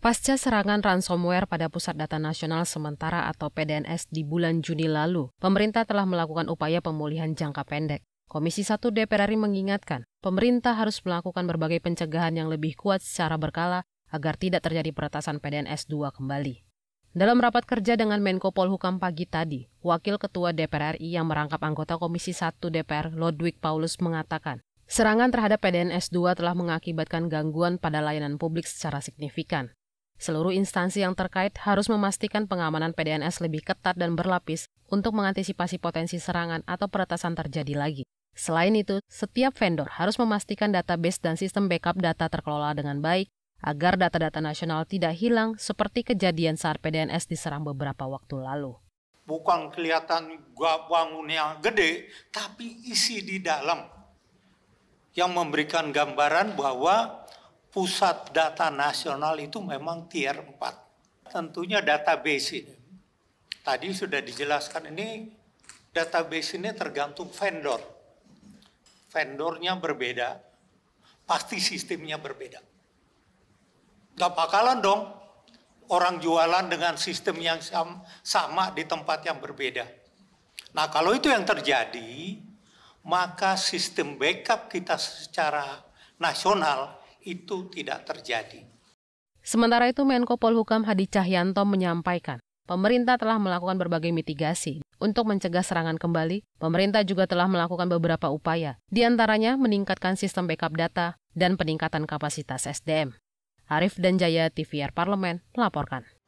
Pasca serangan ransomware pada Pusat Data Nasional Sementara atau PDNS di bulan Juni lalu, pemerintah telah melakukan upaya pemulihan jangka pendek. Komisi 1 DPR RI mengingatkan, pemerintah harus melakukan berbagai pencegahan yang lebih kuat secara berkala agar tidak terjadi peretasan PDNS 2 kembali. Dalam rapat kerja dengan Menko Polhukam pagi tadi, Wakil Ketua DPR RI yang merangkap anggota Komisi 1 DPR Lodwig Paulus mengatakan, serangan terhadap PDNS 2 telah mengakibatkan gangguan pada layanan publik secara signifikan. Seluruh instansi yang terkait harus memastikan pengamanan PDNS lebih ketat dan berlapis untuk mengantisipasi potensi serangan atau peretasan terjadi lagi. Selain itu, setiap vendor harus memastikan database dan sistem backup data terkelola dengan baik agar data-data nasional tidak hilang seperti kejadian saat PDNS diserang beberapa waktu lalu. Bukan kelihatan bangunnya gede, tapi isi di dalam yang memberikan gambaran bahwa pusat data nasional itu memang tier 4. Tentunya database ini. Tadi sudah dijelaskan ini database ini tergantung vendor. Vendornya berbeda, pasti sistemnya berbeda. Gak bakalan dong orang jualan dengan sistem yang sama, di tempat yang berbeda. Nah kalau itu yang terjadi, maka sistem backup kita secara nasional itu tidak terjadi. Sementara itu Menko Polhukam Hadi Cahyanto menyampaikan, pemerintah telah melakukan berbagai mitigasi untuk mencegah serangan kembali. Pemerintah juga telah melakukan beberapa upaya, diantaranya meningkatkan sistem backup data dan peningkatan kapasitas SDM. Arif dan Jaya TVR Parlemen melaporkan.